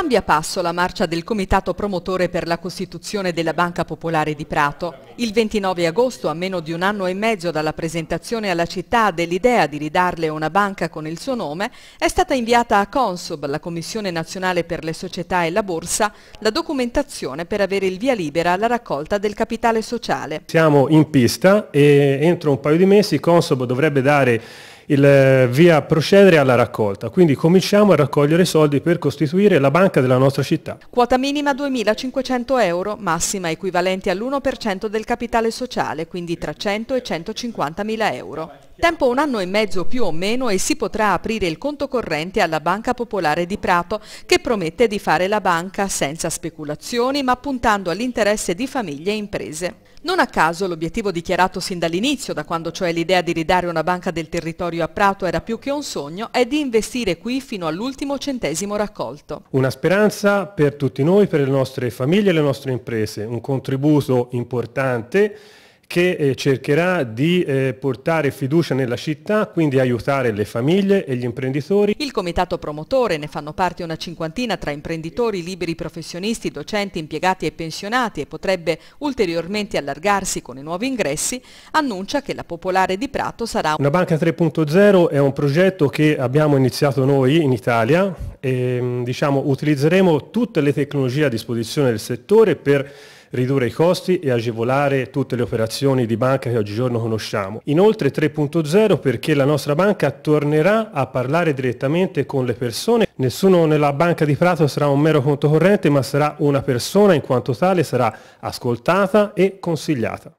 Cambia passo la marcia del comitato promotore per la costituzione della Banca Popolare di Prato. Il 29 agosto, a meno di un anno e mezzo dalla presentazione alla città dell'idea di ridarle una banca con il suo nome, è stata inviata a Consob, la Commissione Nazionale per le Società e la Borsa, la documentazione per avere il via libera alla raccolta del capitale sociale. Siamo in pista e entro un paio di mesi Consob dovrebbe dare il eh, via procedere alla raccolta, quindi cominciamo a raccogliere soldi per costituire la banca della nostra città. Quota minima 2.500 euro, massima equivalente all'1% del capitale sociale, quindi tra 100 e 150.000 euro. Tempo un anno e mezzo più o meno e si potrà aprire il conto corrente alla Banca Popolare di Prato che promette di fare la banca senza speculazioni ma puntando all'interesse di famiglie e imprese. Non a caso l'obiettivo dichiarato sin dall'inizio, da quando cioè l'idea di ridare una banca del territorio territorio a Prato era più che un sogno è di investire qui fino all'ultimo centesimo raccolto. Una speranza per tutti noi, per le nostre famiglie e le nostre imprese, un contributo importante che eh, cercherà di eh, portare fiducia nella città, quindi aiutare le famiglie e gli imprenditori. Il comitato promotore, ne fanno parte una cinquantina tra imprenditori, liberi professionisti, docenti, impiegati e pensionati e potrebbe ulteriormente allargarsi con i nuovi ingressi, annuncia che la Popolare di Prato sarà... Una banca 3.0 è un progetto che abbiamo iniziato noi in Italia e diciamo, utilizzeremo tutte le tecnologie a disposizione del settore per ridurre i costi e agevolare tutte le operazioni di banca che oggigiorno conosciamo. Inoltre 3.0 perché la nostra banca tornerà a parlare direttamente con le persone. Nessuno nella banca di Prato sarà un mero conto corrente ma sarà una persona in quanto tale sarà ascoltata e consigliata.